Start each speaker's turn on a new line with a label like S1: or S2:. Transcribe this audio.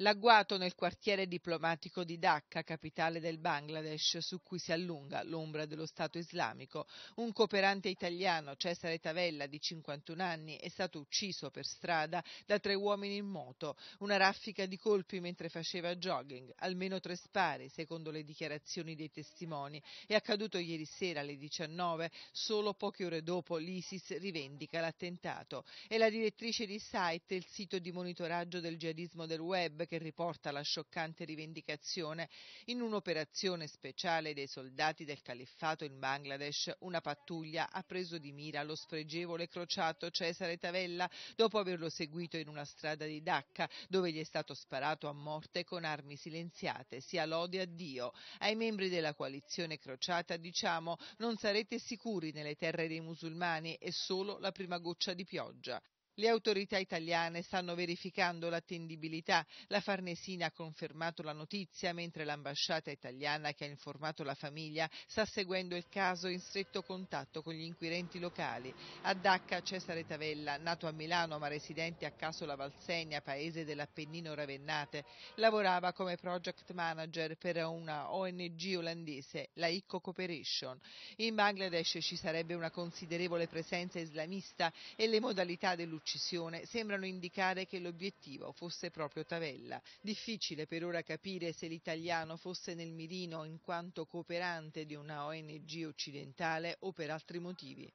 S1: l'agguato nel quartiere diplomatico di Dhaka, capitale del Bangladesh, su cui si allunga l'ombra dello Stato islamico. Un cooperante italiano, Cesare Tavella, di 51 anni, è stato ucciso per strada da tre uomini in moto, una raffica di colpi mentre faceva jogging, almeno tre spari, secondo le dichiarazioni dei testimoni. È accaduto ieri sera alle 19, solo poche ore dopo l'ISIS rivendica l'attentato. È la direttrice di Site, il sito di monitoraggio del jihadismo del web, che riporta la scioccante rivendicazione in un'operazione speciale dei soldati del califfato in Bangladesh. Una pattuglia ha preso di mira lo spregevole crociato Cesare Tavella dopo averlo seguito in una strada di Dhaka dove gli è stato sparato a morte con armi silenziate. Sia lode a Dio. Ai membri della coalizione crociata diciamo non sarete sicuri nelle terre dei musulmani, è solo la prima goccia di pioggia. Le autorità italiane stanno verificando l'attendibilità. La Farnesina ha confermato la notizia, mentre l'ambasciata italiana che ha informato la famiglia sta seguendo il caso in stretto contatto con gli inquirenti locali. A Dacca Cesare Tavella, nato a Milano ma residente a Caso La Valsegna, paese dell'Appennino Ravennate, lavorava come project manager per una ONG olandese, la ICO Cooperation. In Bangladesh ci sarebbe una considerevole presenza islamista e le modalità dell'uccisione uccisione sembrano indicare che l'obiettivo fosse proprio Tavella. Difficile per ora capire se l'italiano fosse nel mirino in quanto cooperante di una ONG occidentale o per altri motivi.